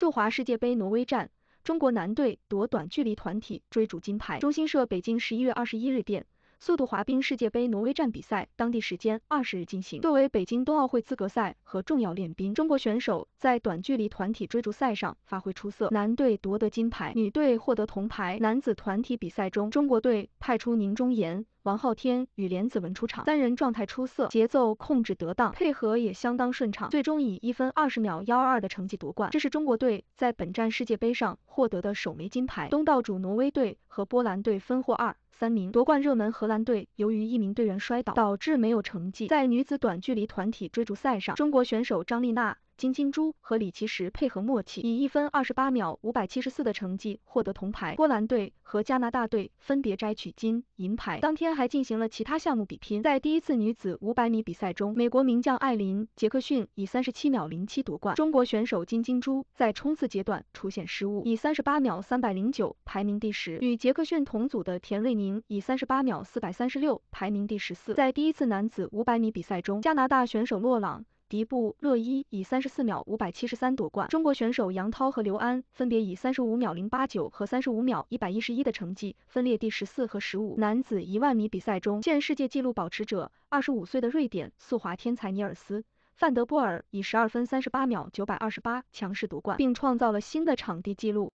速华世界杯挪威站，中国男队夺短距离团体追逐金牌。中新社北京十一月二十一日电速度滑冰世界杯挪威站比赛，当地时间二十日进行。作为北京冬奥会资格赛和重要练兵，中国选手在短距离团体追逐赛上发挥出色，男队夺得金牌，女队获得铜牌。男子团体比赛中，中国队派出宁中岩、王浩天与连子文出场，三人状态出色，节奏控制得当，配合也相当顺畅，最终以一分二十秒幺二二的成绩夺冠，这是中国队在本站世界杯上获得的首枚金牌。东道主挪威队和波兰队分获二。三名夺冠热门荷兰队由于一名队员摔倒，导致没有成绩。在女子短距离团体追逐赛上，中国选手张丽娜。金金珠和李奇石配合默契，以一分二十八秒五百七十四的成绩获得铜牌。波兰队和加拿大队分别摘取金银牌。当天还进行了其他项目比拼，在第一次女子五百米比赛中，美国名将艾琳·杰克逊以三十七秒零七夺冠。中国选手金金珠在冲刺阶段出现失误，以三十八秒三百零九排名第十。与杰克逊同组的田瑞宁以三十八秒四百三十六排名第十四。在第一次男子五百米比赛中，加拿大选手洛朗。迪布勒伊以三十四秒五百七十三夺冠，中国选手杨涛和刘安分别以三十五秒零八九和三十五秒一百一十一的成绩分列第十四和十五。男子一万米比赛中，现世界纪录保持者、二十五岁的瑞典速滑天才尼尔斯·范德波尔以十二分三十八秒九百二十八强势夺冠，并创造了新的场地纪录。